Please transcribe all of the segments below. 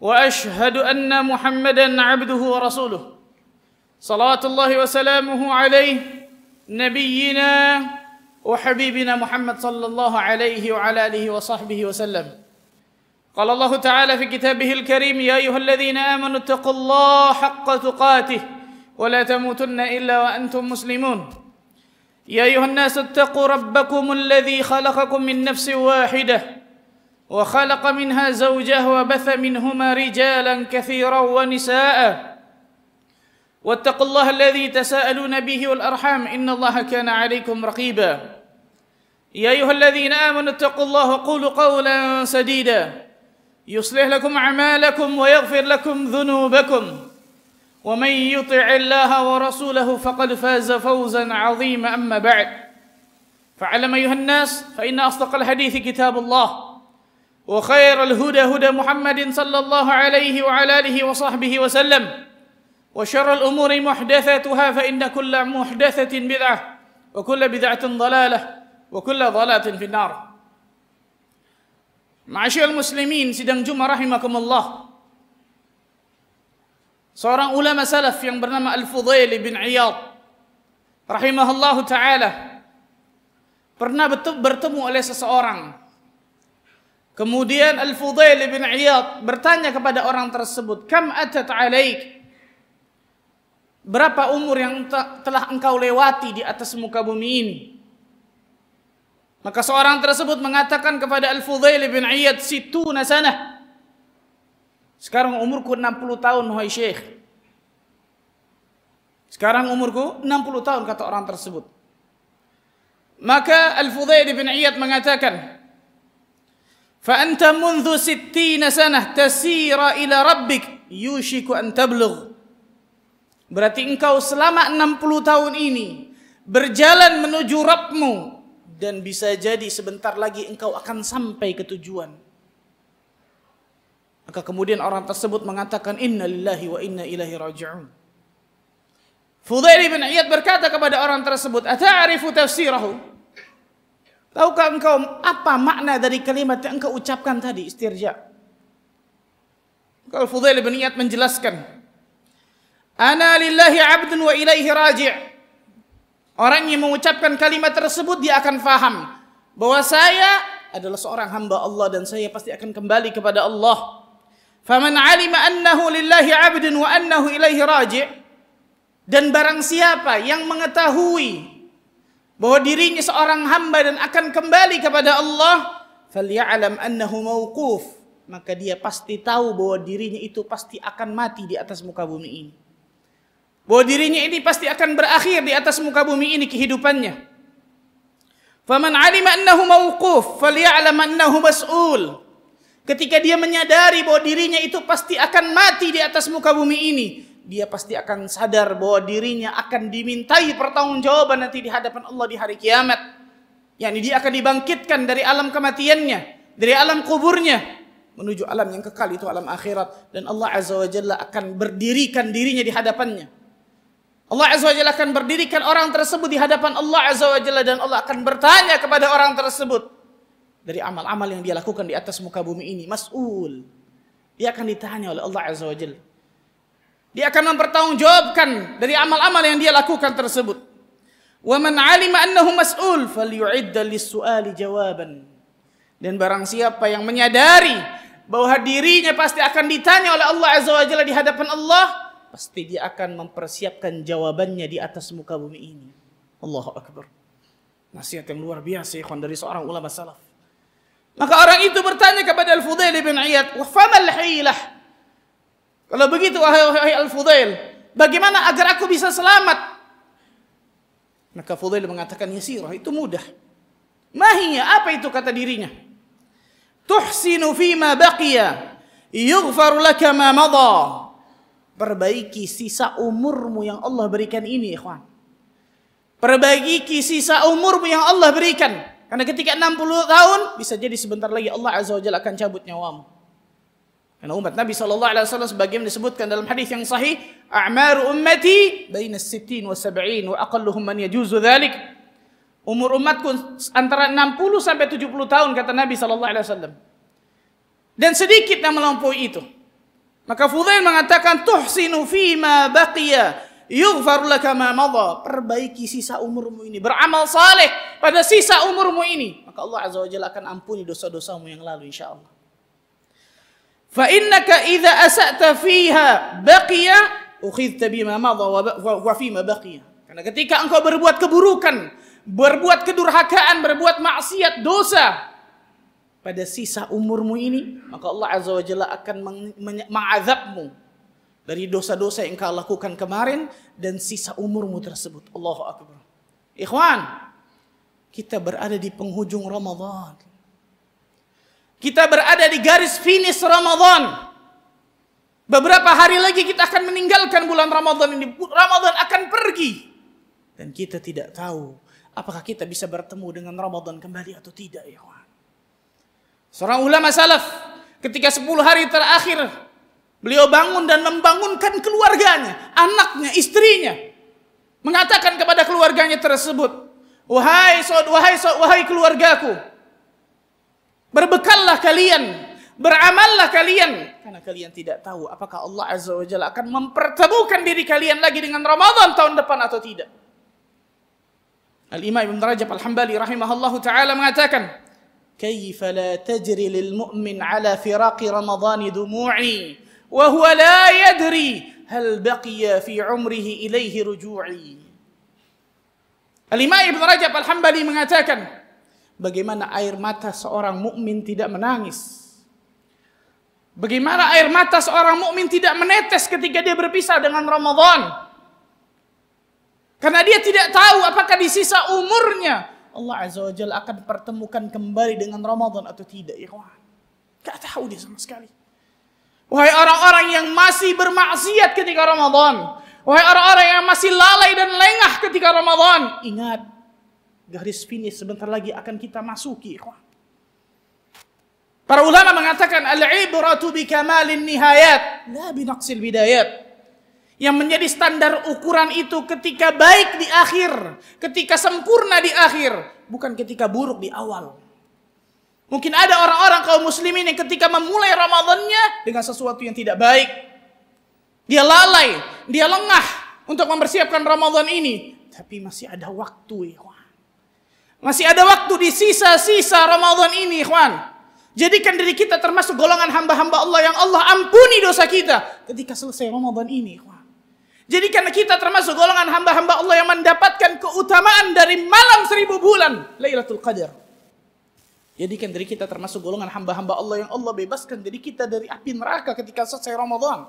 واشهد ان محمدا عبده ورسوله صلوات الله وسلامه عليه نبينا وحبيبنا محمد صلى الله عليه وعلى اله وصحبه وسلم قال الله تعالى في كتابه الكريم يا ايها الذين امنوا اتقوا الله حق تقاته ولا تموتن الا وانتم مسلمون يا ايها الناس اتقوا ربكم الذي خلقكم من نفس واحده وخلق منها زوجه وبث منهما رجالا كثيرا ونساء واتقوا الله الذي تساءلون به والارحام ان الله كان عليكم رقيبا يا ايها الذين امنوا اتقوا الله وقولوا قولا سديدا يصلح لكم اعمالكم ويغفر لكم ذنوبكم ومن يطع الله ورسوله فقد فاز فوزا عظيما اما بعد فاعلم ايها الناس فان اصدق الحديث كتاب الله وخير الهدى هدى محمد صلى الله عليه وعلى اله وصحبه وسلم وشر الامور محدثاتها فان كل محدثه بدعه وكل بدعه ضلاله وكل ضلاله في النار معاشر المسلمين سيدنا جمعه رحمكم الله صار علماء سلف yang bernama الفضيل بن عياض رحمه الله تعالى pernah bertemu oleh seseorang Kemudian Al-Fudail bin Iyad bertanya kepada orang tersebut, "Kam atat alaik?" Berapa umur yang telah engkau lewati di atas muka bumi ini? Maka seorang tersebut mengatakan kepada Al-Fudail bin Iyad, "Situ sanah." Sekarang umurku 60 tahun, wahai Syekh. Sekarang umurku 60 tahun kata orang tersebut. Maka Al-Fudail bin Iyad mengatakan, Fa anta منذ sittina sanah tasira ila rabbik yushiku an tablugh. Berarti engkau selama 60 tahun ini berjalan menuju Rabbmu dan bisa jadi sebentar lagi engkau akan sampai ke tujuan. Maka kemudian orang tersebut mengatakan inna lillahi wa inna ilaihi raji'un. Fudail bin Iyad berkata kepada orang tersebut, "Ata'rifu tafsirahu?" Tahukah engkau apa makna dari kalimat yang engkau ucapkan tadi istirja? Kalau Fudail bin Iyad menjelaskan, "Ana lillahi 'abdun wa ilaihi raji'." Orang yang mengucapkan kalimat tersebut dia akan faham bahwa saya adalah seorang hamba Allah dan saya pasti akan kembali kepada Allah. Faman 'alima annahu lillahi 'abdun wa annahu ilaihi raji'. Dan barang siapa yang mengetahui bahwa dirinya seorang hamba dan akan kembali kepada Allah, falyalam annahu mauquf, maka dia pasti tahu bahwa dirinya itu pasti akan mati di atas muka bumi ini. Bahwa dirinya ini pasti akan berakhir di atas muka bumi ini kehidupannya. Faman alima annahu mauquf, falyalam annahu mas'ul. Ketika dia menyadari bahwa dirinya itu pasti akan mati di atas muka bumi ini, dia pasti akan sadar bahwa dirinya akan dimintai pertanggungjawaban nanti di hadapan Allah di hari kiamat. yakni dia akan dibangkitkan dari alam kematiannya, dari alam kuburnya menuju alam yang kekal itu alam akhirat dan Allah Azza wa Jalla akan berdirikan dirinya di hadapannya. Allah Azza wa Jalla akan berdirikan orang tersebut di hadapan Allah Azza wa Jalla dan Allah akan bertanya kepada orang tersebut dari amal-amal yang dia lakukan di atas muka bumi ini, mas'ul. Dia akan ditanya oleh Allah Azza wa Jalla. Dia akan mempertanggungjawabkan dari amal-amal yang dia lakukan tersebut. Wa man 'alima annahu mas'ul falyu'idda lis Dan barang siapa yang menyadari bahwa dirinya pasti akan ditanya oleh Allah Azza wa Jalla di hadapan Allah, pasti dia akan mempersiapkan jawabannya di atas muka bumi ini. Allahu Akbar. Nasihat yang luar biasa ikhwan dari seorang ulama salaf. Maka orang itu bertanya kepada Al-Fudail bin Iyad, "Wa famal hilah?" Kalau begitu, wahai Al-Fudail, bagaimana agar aku bisa selamat? Maka Fudail mengatakan yasirah, itu mudah. Mahinya, apa itu kata dirinya? Tuhsinu fima baqiya, yughfaru laka ma madha. Perbaiki sisa umurmu yang Allah berikan ini, ikhwan. Perbaiki sisa umurmu yang Allah berikan. Karena ketika 60 tahun, bisa jadi sebentar lagi Allah Azza wa Jalla akan cabut nyawamu. Karena umat Nabi sallallahu alaihi wasallam sebagaimana disebutkan dalam hadis yang sahih, "A'maru ummati baina 60 wa 70 wa aqalluhum man yajuzu dzalik." Umur umatku antara 60 sampai 70 tahun kata Nabi sallallahu alaihi wasallam. Dan sedikit yang melampaui itu. Maka Fudail mengatakan tuhsinu fi ma baqiya yughfar laka ma madha. Perbaiki sisa umurmu ini, beramal saleh pada sisa umurmu ini, maka Allah azza wajalla akan ampuni dosa-dosamu yang lalu insyaallah fa innaka idza asata fiha baqiya ukhidta bima madha wa fima baqiya karena ketika engkau berbuat keburukan berbuat kedurhakaan berbuat maksiat dosa pada sisa umurmu ini maka Allah azza wa jalla akan mengazabmu dari dosa-dosa yang kau lakukan kemarin dan sisa umurmu tersebut Allahu akbar ikhwan kita berada di penghujung Ramadan kita berada di garis finish Ramadan. Beberapa hari lagi kita akan meninggalkan bulan Ramadan ini. Ramadan akan pergi. Dan kita tidak tahu apakah kita bisa bertemu dengan Ramadan kembali atau tidak ya Allah. Seorang ulama salaf ketika 10 hari terakhir beliau bangun dan membangunkan keluarganya, anaknya, istrinya. Mengatakan kepada keluarganya tersebut, "Wahai wahai wahai keluargaku, Berbekallah kalian, beramallah kalian karena kalian tidak tahu apakah Allah Azza wa Jalla akan mempertemukan diri kalian lagi dengan Ramadan tahun depan atau tidak. Al-Imam Ibn Rajab Al-Hambali rahimahullahu taala mengatakan, "Kaifa la tajri lil mu'min ala firaqi Ramadan dumu'i wa huwa la yadri hal baqiya fi umrihi ilaihi ruju'i." Al-Imam Ibn Rajab Al-Hambali mengatakan, bagaimana air mata seorang mukmin tidak menangis. Bagaimana air mata seorang mukmin tidak menetes ketika dia berpisah dengan Ramadan? Karena dia tidak tahu apakah di sisa umurnya Allah Azza wa Jalla akan pertemukan kembali dengan Ramadan atau tidak, ikhwan. Ya Gak tahu dia sama sekali. Wahai orang-orang yang masih bermaksiat ketika Ramadan. Wahai orang-orang yang masih lalai dan lengah ketika Ramadan. Ingat, garis finish sebentar lagi akan kita masuki. Para ulama mengatakan al-ibratu bi kamalin nihayat la bi naqsil bidayat. Yang menjadi standar ukuran itu ketika baik di akhir, ketika sempurna di akhir, bukan ketika buruk di awal. Mungkin ada orang-orang kaum muslimin yang ketika memulai Ramadannya dengan sesuatu yang tidak baik. Dia lalai, dia lengah untuk mempersiapkan Ramadan ini. Tapi masih ada waktu ya. Masih ada waktu di sisa-sisa Ramadan ini, ikhwan. Jadikan diri kita termasuk golongan hamba-hamba Allah yang Allah ampuni dosa kita ketika selesai Ramadan ini, ikhwan. Jadikan kita termasuk golongan hamba-hamba Allah yang mendapatkan keutamaan dari malam seribu bulan, Lailatul Qadar. Jadikan diri kita termasuk golongan hamba-hamba Allah yang Allah bebaskan diri kita dari api neraka ketika selesai Ramadan.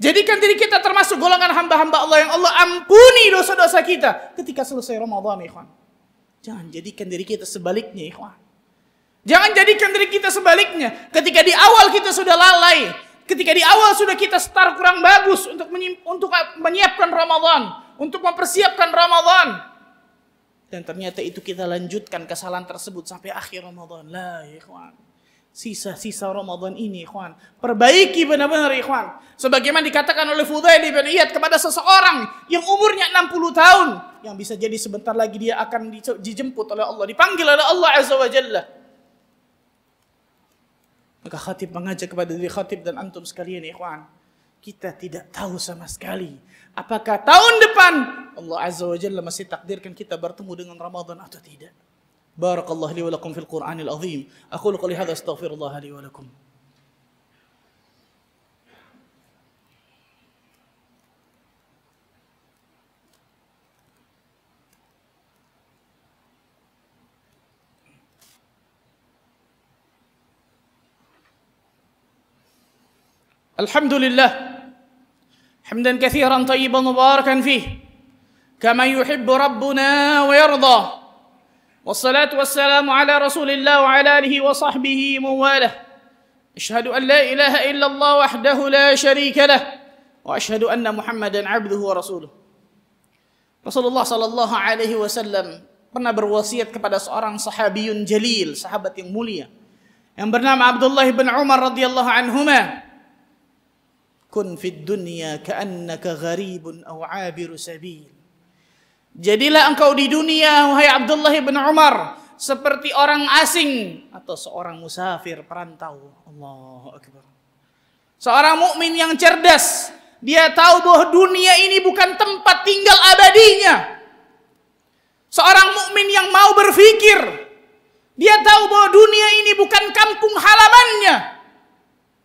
Jadikan diri kita termasuk golongan hamba-hamba Allah yang Allah ampuni dosa-dosa kita ketika selesai Ramadan, ikhwan. Jangan jadikan diri kita sebaliknya, ikhwan. Jangan jadikan diri kita sebaliknya. Ketika di awal kita sudah lalai, ketika di awal sudah kita start kurang bagus untuk untuk ah, menyiapkan Ramadan, untuk mempersiapkan Ramadan. Dan ternyata itu kita lanjutkan kesalahan tersebut sampai akhir Ramadan. La ikhwan sisa-sisa Ramadan ini, ikhwan. Perbaiki benar-benar, ikhwan. Sebagaimana dikatakan oleh Fudail bin Iyad kepada seseorang yang umurnya 60 tahun, yang bisa jadi sebentar lagi dia akan dijemput oleh Allah, dipanggil oleh Allah Azza wa Jalla. Maka khatib mengajak kepada diri khatib dan antum sekalian, ikhwan. Kita tidak tahu sama sekali apakah tahun depan Allah Azza wa Jalla masih takdirkan kita bertemu dengan Ramadan atau tidak. بارك الله لي ولكم في القرآن العظيم أقول قولي هذا أستغفر الله لي ولكم الحمد لله حمدا كثيرا طيبا مباركا فيه كما يحب ربنا ويرضى والصلاة والسلام على رسول الله وعلى آله وصحبه مواله أشهد أن لا إله إلا الله وحده لا شريك له وأشهد أن محمدا عبده ورسوله رسول الله صلى الله عليه وسلم pernah berwasiat kepada seorang sahabiyun jalil, sahabat yang mulia, yang bernama Abdullah bin Umar radhiyallahu anhuma. Kun fid dunya ka'annaka gharibun aw 'abiru sabil. Jadilah engkau di dunia, wahai Abdullah bin Umar, seperti orang asing atau seorang musafir perantau. Allah Akbar. Seorang mukmin yang cerdas, dia tahu bahwa dunia ini bukan tempat tinggal abadinya. Seorang mukmin yang mau berfikir, dia tahu bahwa dunia ini bukan kampung halamannya.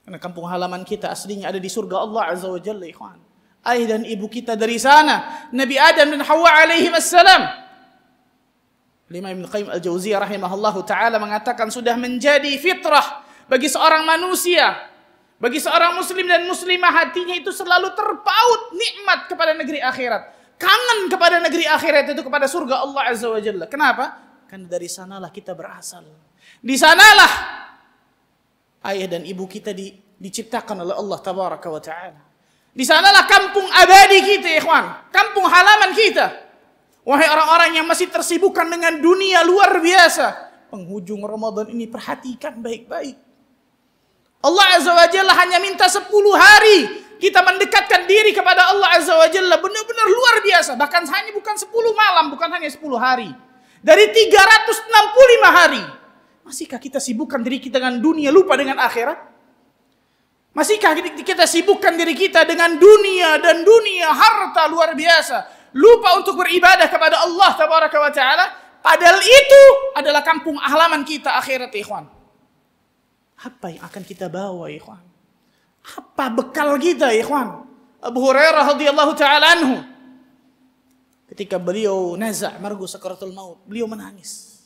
Karena kampung halaman kita aslinya ada di surga Allah Azza wa Jalla, ikhwan ayah dan ibu kita dari sana Nabi Adam dan Hawa alaihi wassalam. Lima Ibn Qayyim Al-Jauziyah rahimahullah taala mengatakan sudah menjadi fitrah bagi seorang manusia bagi seorang muslim dan muslimah hatinya itu selalu terpaut nikmat kepada negeri akhirat kangen kepada negeri akhirat itu kepada surga Allah azza wa jalla kenapa karena dari sanalah kita berasal di sanalah ayah dan ibu kita di, diciptakan oleh Allah tabaraka wa taala di sanalah kampung abadi kita, ikhwan. Kampung halaman kita. Wahai orang-orang yang masih tersibukkan dengan dunia luar biasa. Penghujung Ramadan ini perhatikan baik-baik. Allah Azza wa Jalla hanya minta 10 hari kita mendekatkan diri kepada Allah Azza wa Jalla benar-benar luar biasa. Bahkan hanya bukan 10 malam, bukan hanya 10 hari. Dari 365 hari. Masihkah kita sibukkan diri kita dengan dunia lupa dengan akhirat? Masihkah kita sibukkan diri kita dengan dunia dan dunia harta luar biasa, lupa untuk beribadah kepada Allah tabaraka wa taala, padahal itu adalah kampung halaman kita akhirat ikhwan. Apa yang akan kita bawa ikhwan? Apa bekal kita ikhwan? Abu Hurairah radhiyallahu taala anhu ketika beliau nazak margu sakaratul maut, beliau menangis.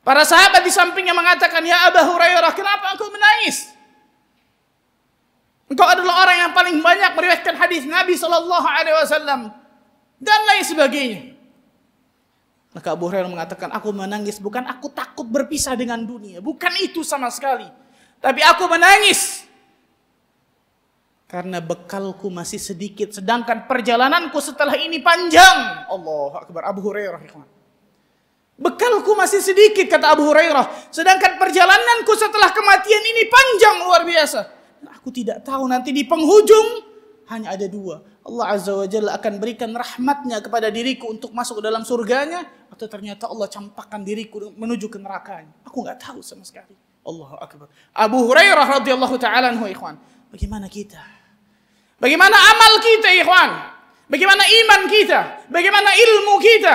Para sahabat di sampingnya mengatakan, "Ya Abu Hurairah, kenapa engkau menangis?" Engkau adalah orang yang paling banyak meriwayatkan hadis Nabi Shallallahu Alaihi Wasallam dan lain sebagainya. Maka Abu Hurairah mengatakan, aku menangis bukan aku takut berpisah dengan dunia, bukan itu sama sekali. Tapi aku menangis karena bekalku masih sedikit, sedangkan perjalananku setelah ini panjang. Allah Akbar Abu Hurairah. Bekalku masih sedikit kata Abu Hurairah, sedangkan perjalananku setelah kematian ini panjang luar biasa. Aku tidak tahu nanti di penghujung hanya ada dua. Allah Azza wa Jalla akan berikan rahmatnya kepada diriku untuk masuk ke dalam surganya. Atau ternyata Allah campakkan diriku menuju ke neraka. Aku nggak tahu sama sekali. Allahu Akbar. Abu Hurairah radhiyallahu ta'ala anhu ikhwan. Bagaimana kita? Bagaimana amal kita ikhwan? Bagaimana iman kita? Bagaimana ilmu kita?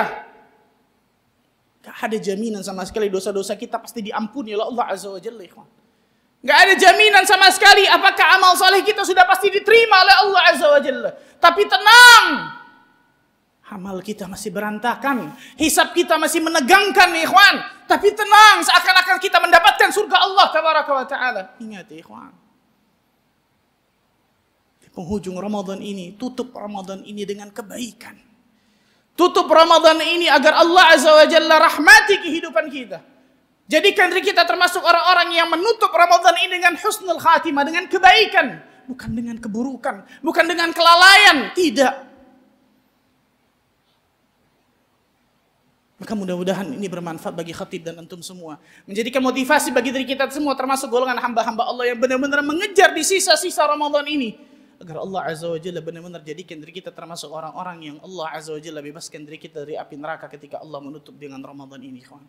Gak ada jaminan sama sekali dosa-dosa kita pasti diampuni oleh Allah Azza wa Jalla ikhwan. Nggak ada jaminan sama sekali apakah amal soleh kita sudah pasti diterima oleh Allah Azza wa Jalla. Tapi tenang, amal kita masih berantakan, hisab kita masih menegangkan ikhwan, tapi tenang seakan-akan kita mendapatkan surga Allah wa taala. Ingat ikhwan. Di penghujung Ramadan ini, tutup Ramadan ini dengan kebaikan. Tutup Ramadan ini agar Allah Azza wa Jalla rahmati kehidupan kita. Jadikan diri kita termasuk orang-orang yang menutup Ramadan ini dengan husnul khatimah, dengan kebaikan. Bukan dengan keburukan, bukan dengan kelalaian, tidak. Maka mudah-mudahan ini bermanfaat bagi khatib dan antum semua. Menjadikan motivasi bagi diri kita semua termasuk golongan hamba-hamba Allah yang benar-benar mengejar di sisa-sisa Ramadan ini. agar Allah Azza wa Jalla benar-benar jadikan diri kita termasuk orang-orang yang Allah Azza wa Jalla bebaskan diri kita dari api neraka ketika Allah menutup dengan Ramadan ini kawan.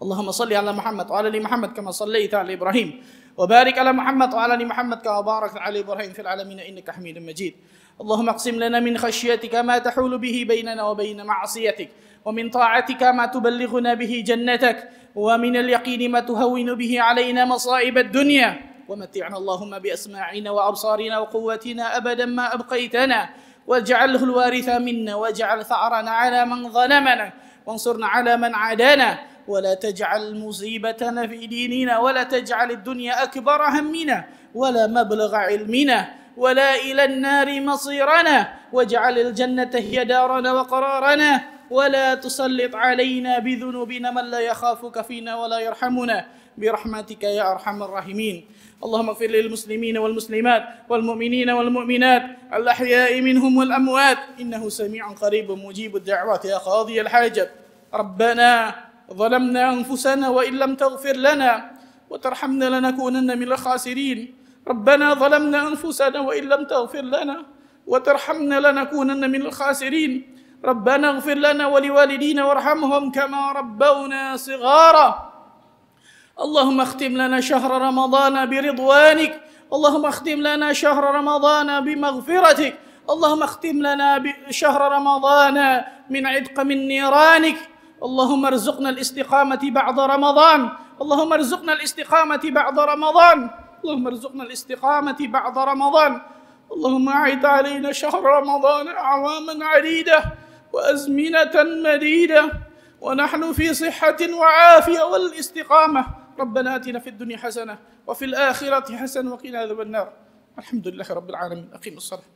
Allahumma salli ala Muhammad wa ala ali Muhammad kama sallaita ala Ibrahim wa barik ala Muhammad wa ala ali Muhammad kama barakta ala Ibrahim fil alamin innaka Hamidum Majid. اللهم اقسم لنا من خشيتك ما تحول به بيننا وبين معصيتك ومن طاعتك ما تبلغنا به جنتك ومن اليقين ما تهون به علينا مصائب الدنيا ومتعنا اللهم بأسماعنا وأبصارنا وقوتنا أبدا ما أبقيتنا واجعله الوارث منا واجعل ثأرنا على من ظلمنا وانصرنا على من عادانا ولا تجعل مصيبتنا في ديننا ولا تجعل الدنيا أكبر همنا ولا مبلغ علمنا ولا إلى النار مصيرنا واجعل الجنة هي دارنا وقرارنا ولا تسلط علينا بذنوبنا من لا يخافك فينا ولا يرحمنا برحمتك يا أرحم الراحمين اللهم اغفر للمسلمين والمسلمات والمؤمنين والمؤمنات الأحياء منهم والأموات إنه سميع قريب مجيب الدعوات يا قاضي الحاجة ربنا ظلمنا أنفسنا وإن لم تغفر لنا وترحمنا لنكونن من الخاسرين ربنا ظلمنا أنفسنا وإن لم تغفر لنا وترحمنا لنكونن من الخاسرين ربنا اغفر لنا ولوالدينا وارحمهم كما ربونا صغارا اللهم اختم لنا شهر رمضان برضوانك اللهم اختم لنا شهر رمضان بمغفرتك اللهم اختم لنا شهر رمضان من عتق من نيرانك اللهم ارزقنا الاستقامة بعد رمضان اللهم ارزقنا الاستقامة بعد رمضان اللهم ارزقنا الاستقامة بعد رمضان اللهم أعد علينا شهر رمضان أعواما عديدة وأزمنة مديدة ونحن في صحة وعافية والاستقامة ربنا آتنا في الدنيا حسنة وفي الآخرة حسنة وقنا عذاب النار الحمد لله رب العالمين أقيم الصلاة